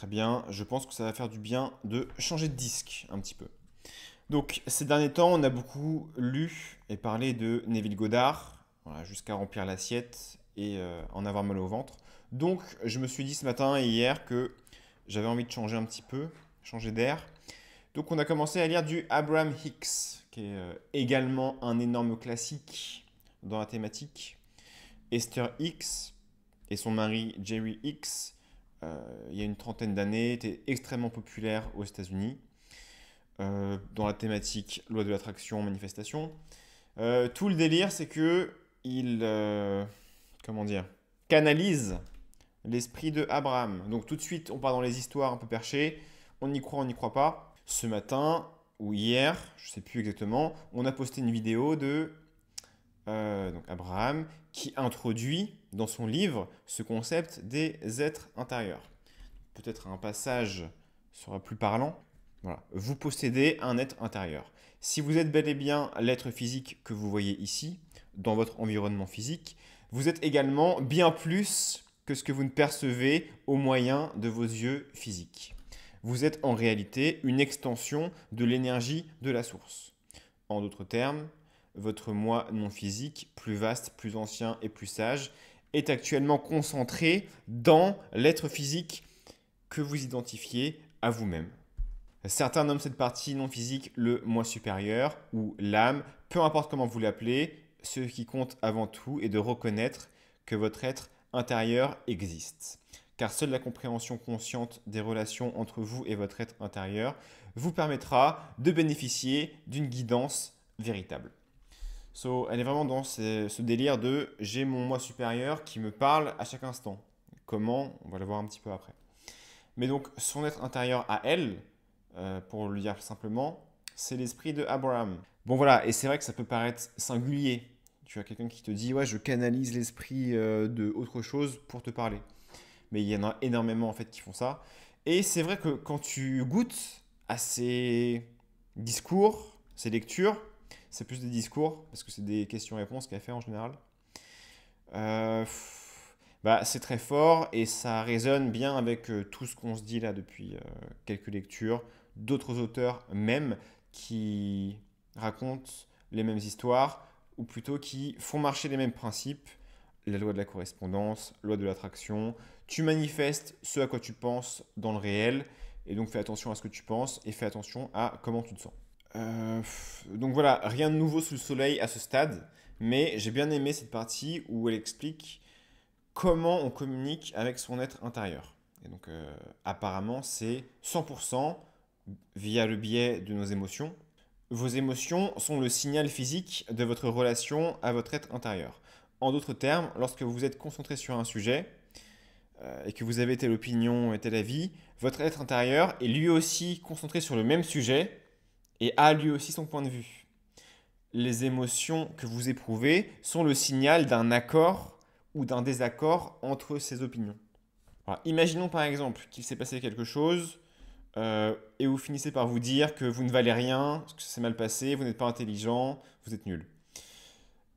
Très bien, je pense que ça va faire du bien de changer de disque un petit peu. Donc ces derniers temps, on a beaucoup lu et parlé de Neville Goddard, jusqu'à remplir l'assiette et euh, en avoir mal au ventre. Donc je me suis dit ce matin et hier que j'avais envie de changer un petit peu, changer d'air. Donc on a commencé à lire du Abraham Hicks, qui est euh, également un énorme classique dans la thématique. Esther Hicks et son mari Jerry Hicks euh, il y a une trentaine d'années, était extrêmement populaire aux États-Unis euh, dans la thématique loi de l'attraction, manifestation. Euh, tout le délire, c'est que il comment dire canalise l'esprit de Abraham. Donc tout de suite, on part dans les histoires un peu perchées. On y croit, on n'y croit pas. Ce matin ou hier, je ne sais plus exactement, on a posté une vidéo de euh, donc Abraham, qui introduit dans son livre ce concept des êtres intérieurs. Peut-être un passage sera plus parlant. Vous possédez un être intérieur. Si vous êtes bel et bien l'être physique que vous voyez ici, dans votre environnement physique, vous êtes également bien plus que ce que vous ne percevez au moyen de vos yeux physiques. Vous êtes en réalité une extension de l'énergie de la source. En d'autres termes, votre moi non physique, plus vaste, plus ancien et plus sage, est actuellement concentré dans l'être physique que vous identifiez à vous-même. Certains nomment cette partie non physique le moi supérieur ou l'âme, peu importe comment vous l'appelez, ce qui compte avant tout est de reconnaître que votre être intérieur existe. Car seule la compréhension consciente des relations entre vous et votre être intérieur vous permettra de bénéficier d'une guidance véritable elle est vraiment dans ce, délire de j'ai mon moi supérieur qui me parle à chaque instant. Comment On va le voir un petit peu après. Mais donc, son être intérieur à elle, euh, pour le dire simplement, c'est l'esprit de Abraham. Bon voilà, et c'est vrai que ça peut paraître singulier. Tu as quelqu'un qui te dit ouais, je canalise l'esprit euh, de autre chose pour te parler. Mais il y en a énormément en fait qui font ça. Et c'est vrai que quand tu goûtes à ces discours, ces lectures, c'est plus des discours, parce que c'est des questions-réponses qu'elle fait en général. Euh, bah, c'est très fort et ça résonne bien avec euh, tout ce qu'on se dit là depuis euh, quelques lectures, d'autres auteurs même qui racontent les mêmes histoires, ou plutôt qui font marcher les mêmes principes, la loi de la correspondance, loi de l'attraction, tu manifestes ce à quoi tu penses dans le réel, et donc fais attention à ce que tu penses et fais attention à comment tu te sens. Euh, donc voilà, rien de nouveau sous le soleil à ce stade, mais j'ai bien aimé cette partie où elle explique comment on communique avec son être intérieur. Et donc euh, apparemment c'est 100% via le biais de nos émotions. Vos émotions sont le signal physique de votre relation à votre être intérieur. En d'autres termes, lorsque vous êtes concentré sur un sujet, euh, et que vous avez telle opinion et tel avis, votre être intérieur est lui aussi concentré sur le même sujet et a lui aussi son point de vue. Les émotions que vous éprouvez sont le signal d'un accord ou d'un désaccord entre ces opinions. imaginons par exemple qu'il s'est passé quelque chose euh, et vous finissez par vous dire que vous ne valez rien, que ça s'est mal passé, vous n'êtes pas intelligent, vous êtes nul.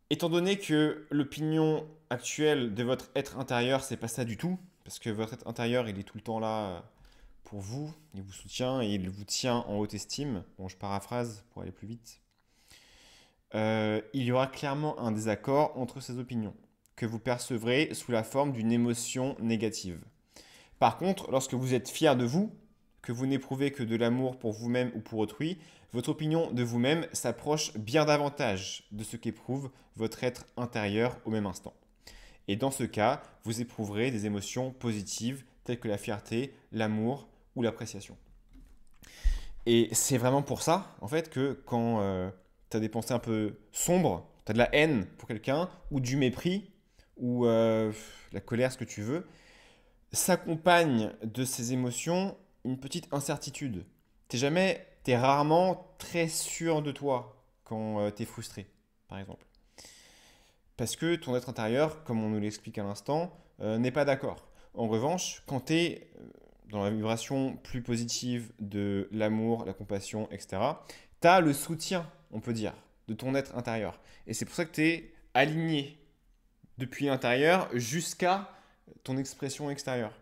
Étant donné que l'opinion actuelle de votre être intérieur, c'est pas ça du tout, parce que votre être intérieur, il est tout le temps là, pour vous, il vous soutient et il vous tient en haute estime. Bon, je paraphrase pour aller plus vite. Euh, il y aura clairement un désaccord entre ces opinions, que vous percevrez sous la forme d'une émotion négative. Par contre, lorsque vous êtes fier de vous, que vous n'éprouvez que de l'amour pour vous-même ou pour autrui, votre opinion de vous-même s'approche bien davantage de ce qu'éprouve votre être intérieur au même instant. Et dans ce cas, vous éprouverez des émotions positives telles que la fierté, l'amour, l'appréciation. Et c'est vraiment pour ça, en fait, que quand euh, tu as des pensées un peu sombres, tu as de la haine pour quelqu'un, ou du mépris, ou euh, la colère, ce que tu veux, s'accompagne de ces émotions une petite incertitude. T'es jamais, es rarement très sûr de toi quand euh, tu es frustré, par exemple. Parce que ton être intérieur, comme on nous l'explique à l'instant, n'est pas d'accord. En revanche, quand tu es dans la vibration plus positive de l'amour, la compassion, etc., tu as le soutien, on peut dire, de ton être intérieur. Et c'est pour ça que tu es aligné depuis l'intérieur jusqu'à ton expression extérieure.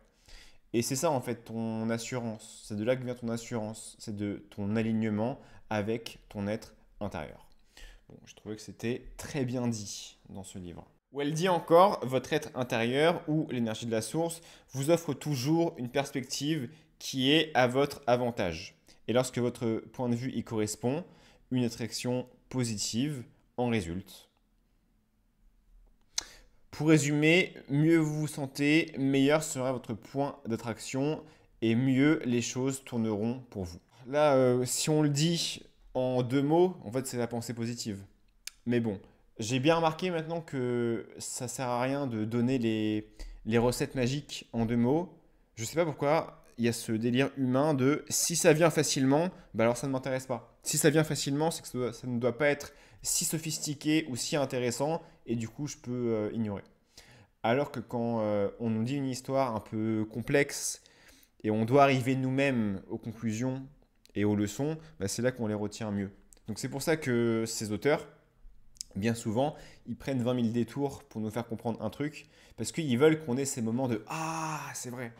Et c'est ça en fait ton assurance. C'est de là que vient ton assurance. C'est de ton alignement avec ton être intérieur. je trouvais que c'était très bien dit dans ce livre. Ou elle dit encore votre être intérieur ou l'énergie de la source vous offre toujours une perspective qui est à votre avantage. Et lorsque votre point de vue y correspond, une attraction positive en résulte. Pour résumer, mieux vous vous sentez, meilleur sera votre point d'attraction et mieux les choses tourneront pour vous. Là, euh, si on le dit en deux mots, en fait, c'est la pensée positive. Mais bon, j'ai bien remarqué maintenant que ça sert à rien de donner les, les recettes magiques en deux mots. Je sais pas pourquoi, il y a ce délire humain de si ça vient facilement, bah alors ça ne m'intéresse pas. Si ça vient facilement, c'est que ça, ne doit pas être si sophistiqué ou si intéressant, et du coup je peux euh, ignorer. Alors que quand euh, on nous dit une histoire un peu complexe et on doit arriver nous-mêmes aux conclusions et aux leçons, bah c'est là qu'on les retient mieux. Donc c'est pour ça que ces auteurs, bien souvent, ils prennent 20 000 détours pour nous faire comprendre un truc, parce qu'ils veulent qu'on ait ces moments de Ah, c'est vrai.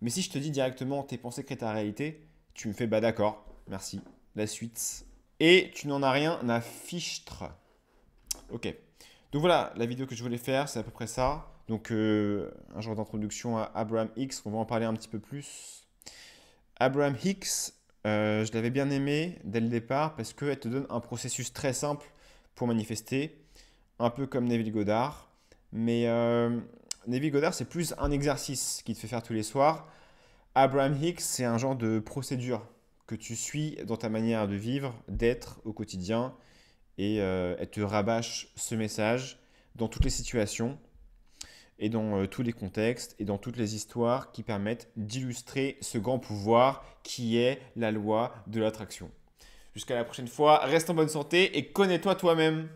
Mais si je te dis directement tes pensées créent ta réalité, tu me fais Bah d'accord, merci, la suite. Et tu n'en as rien à fichtre. Ok. Donc voilà, la vidéo que je voulais faire, c'est à peu près ça. Donc euh, un genre d'introduction à Abraham Hicks, on va en parler un petit peu plus. Abraham Hicks, euh, je l'avais bien aimé dès le départ parce qu'elle te donne un processus très simple pour manifester, un peu comme Neville Goddard. Mais euh, Neville Goddard, c'est plus un exercice qu'il te fait faire tous les soirs. Abraham Hicks, c'est un genre de procédure que tu suis dans ta manière de vivre, d'être au quotidien, et euh, elle te rabâche ce message dans toutes les situations, et dans euh, tous les contextes, et dans toutes les histoires qui permettent d'illustrer ce grand pouvoir qui est la loi de l'attraction. Jusqu'à la prochaine fois, reste en bonne santé et connais-toi toi-même.